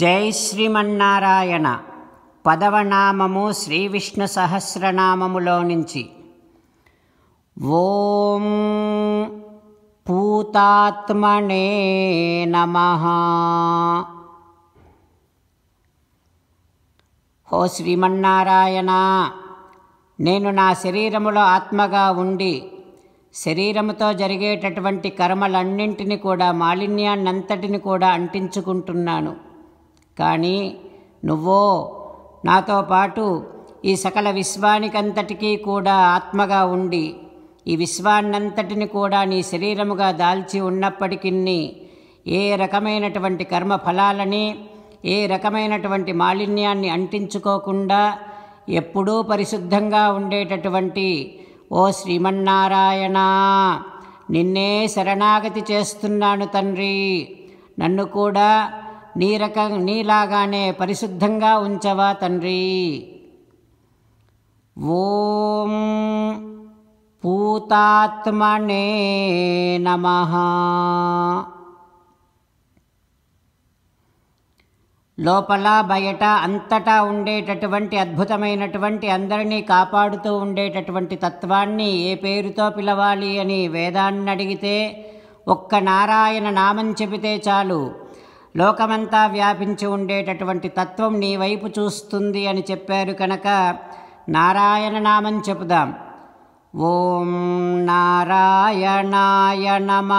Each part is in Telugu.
జై శ్రీమన్నారాయణ పదవనామము శ్రీ విష్ణు సహస్రనామములో నుంచి ఓం పూతాత్మనే నమ ఓ శ్రీమన్నారాయణ నేను నా శరీరములో ఆత్మగా ఉండి శరీరముతో జరిగేటటువంటి కర్మలన్నింటినీ కూడా మాలిన్యాన్నంతటిని కూడా అంటించుకుంటున్నాను కానీ నువ్వో నాతో పాటు ఈ సకల విశ్వానికంతటికీ కూడా ఆత్మగా ఉండి ఈ విశ్వాన్నంతటిని కూడా నీ శరీరముగా దాల్చి ఉన్నప్పటికీ ఏ రకమైనటువంటి కర్మ ఫలాలని ఏ రకమైనటువంటి మాలిన్యాన్ని అంటించుకోకుండా ఎప్పుడూ పరిశుద్ధంగా ఉండేటటువంటి ఓ శ్రీమన్నారాయణ నిన్నే శరణాగతి చేస్తున్నాను తండ్రి నన్ను కూడా నీ రక నీలాగానే పరిశుద్ధంగా ఉంచవా తండ్రి ఓం పూతాత్మనే నమ లోపల బయట అంతటా ఉండేటటువంటి అద్భుతమైనటువంటి అందరినీ కాపాడుతూ ఉండేటటువంటి తత్వాన్ని ఏ పేరుతో పిలవాలి అని వేదాన్ని అడిగితే ఒక్క నారాయణ నామం చెబితే చాలు లోకమంతా వ్యాపించి ఉండేటటువంటి తత్వం నీ వైపు చూస్తుంది అని చెప్పారు కనుక నారాయణ నామం చెబుదాం ఓం నారాయణాయ నమ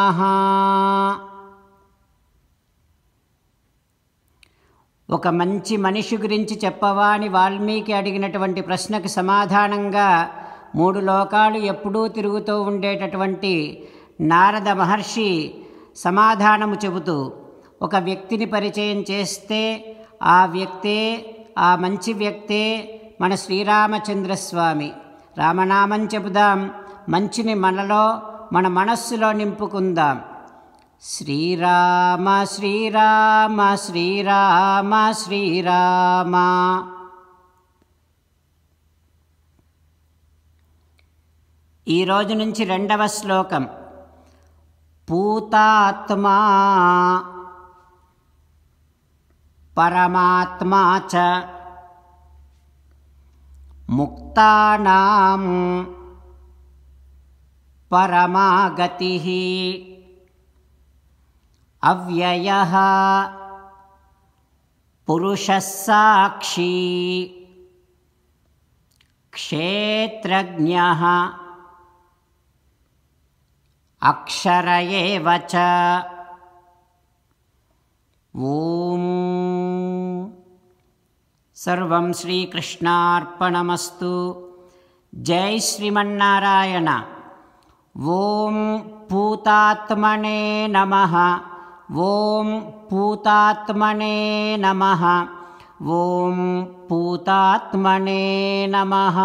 ఒక మంచి మనిషి గురించి చెప్పవా అని వాల్మీకి అడిగినటువంటి ప్రశ్నకు సమాధానంగా మూడు లోకాలు ఎప్పుడూ తిరుగుతూ ఉండేటటువంటి నారద మహర్షి సమాధానము చెబుతూ ఒక వ్యక్తిని పరిచయం చేస్తే ఆ వ్యక్తే ఆ మంచి వ్యక్తే మన శ్రీరామచంద్రస్వామి రామనామం చెబుదాం మంచిని మనలో మన మనస్సులో నింపుకుందాం శ్రీరామ శ్రీరామ శ్రీరామ శ్రీరామ ఈరోజు నుంచి రెండవ శ్లోకం పూతాత్మా परमात्मा च मुक्तानां परमागतिः अव्ययः पुरुषसाक्षी क्षेत्रज्ञः अक्षर एव च ॐ सर्वं श्रीकृष्णार्पणमस्तु जय श्रीमन्नारायण ॐ पूतात्मने नमः ॐ पूतात्मने नमः ॐ पूतात्मने नमः